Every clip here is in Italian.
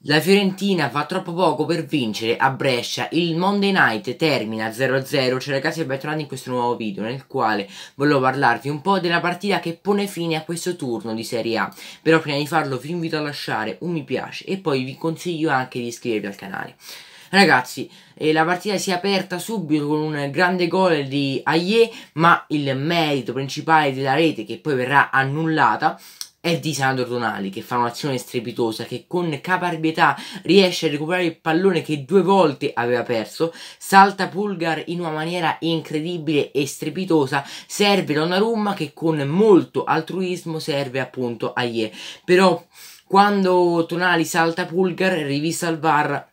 La Fiorentina fa troppo poco per vincere a Brescia, il Monday Night termina 0-0, cioè ragazzi e bentornati in questo nuovo video nel quale volevo parlarvi un po' della partita che pone fine a questo turno di Serie A, però prima di farlo vi invito a lasciare un mi piace e poi vi consiglio anche di iscrivervi al canale. Ragazzi, eh, la partita si è aperta subito con un grande gol di Aie, ma il merito principale della rete che poi verrà annullata è di Sandro Tonali che fa un'azione strepitosa che con caparbietà riesce a recuperare il pallone che due volte aveva perso, salta Pulgar in una maniera incredibile e strepitosa, serve Donnarumma che con molto altruismo serve appunto a Ye. Però quando Tonali salta Pulgar, rivista al VAR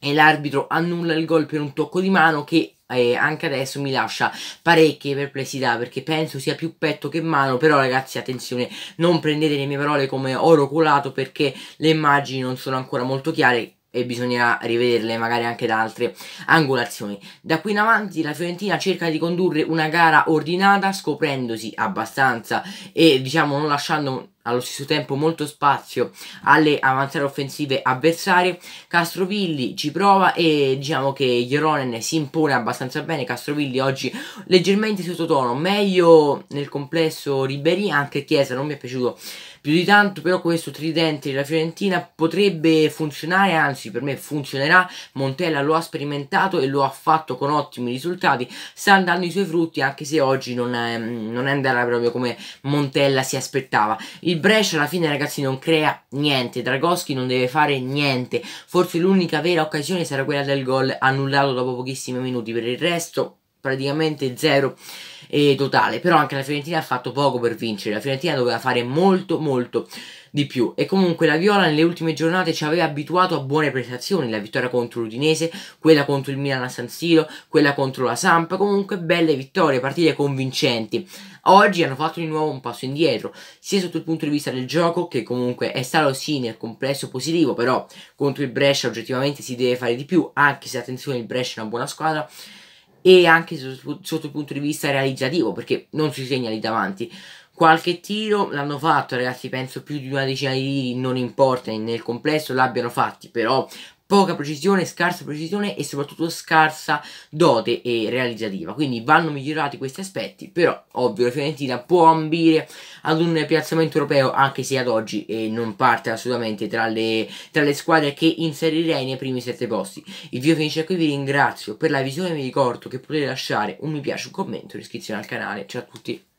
e l'arbitro annulla il gol per un tocco di mano che e anche adesso mi lascia parecchie perplessità perché penso sia più petto che mano però ragazzi attenzione non prendete le mie parole come oro colato perché le immagini non sono ancora molto chiare e bisognerà rivederle magari anche da altre angolazioni. Da qui in avanti la Fiorentina cerca di condurre una gara ordinata scoprendosi abbastanza e diciamo non lasciando allo stesso tempo molto spazio alle avanzate offensive avversarie. Castrovilli ci prova e diciamo che Jeronen si impone abbastanza bene. Castrovilli oggi leggermente sottotono, meglio nel complesso Ribéry, anche Chiesa non mi è piaciuto più di tanto, però questo tridente della Fiorentina potrebbe funzionare, anzi per me funzionerà. Montella lo ha sperimentato e lo ha fatto con ottimi risultati, sta dando i suoi frutti anche se oggi non è, non è andata proprio come Montella si aspettava. Il il Brescia alla fine ragazzi non crea niente, Dragoschi non deve fare niente, forse l'unica vera occasione sarà quella del gol annullato dopo pochissimi minuti, per il resto praticamente zero eh, totale. Però anche la Fiorentina ha fatto poco per vincere. La Fiorentina doveva fare molto molto di più. E comunque la Viola nelle ultime giornate ci aveva abituato a buone prestazioni. La vittoria contro l'Udinese, quella contro il Milan a San Siro, quella contro la Samp. Comunque belle vittorie, partite convincenti. Oggi hanno fatto di nuovo un passo indietro, sia sotto il punto di vista del gioco, che comunque è stato sì nel complesso positivo, però contro il Brescia oggettivamente si deve fare di più, anche se attenzione il Brescia è una buona squadra, e anche sotto, il punto di vista realizzativo perché non si segna lì davanti qualche tiro l'hanno fatto ragazzi penso più di una decina di tiri non importa nel complesso l'abbiano fatti però poca precisione, scarsa precisione e soprattutto scarsa dote e realizzativa. Quindi vanno migliorati questi aspetti, però ovvio la Fiorentina può ambire ad un piazzamento europeo anche se ad oggi eh, non parte assolutamente tra le, tra le, squadre che inserirei nei primi sette posti. Il video finisce qui, vi ringrazio per la visione, vi ricordo che potete lasciare un mi piace, un commento, un'iscrizione al canale. Ciao a tutti!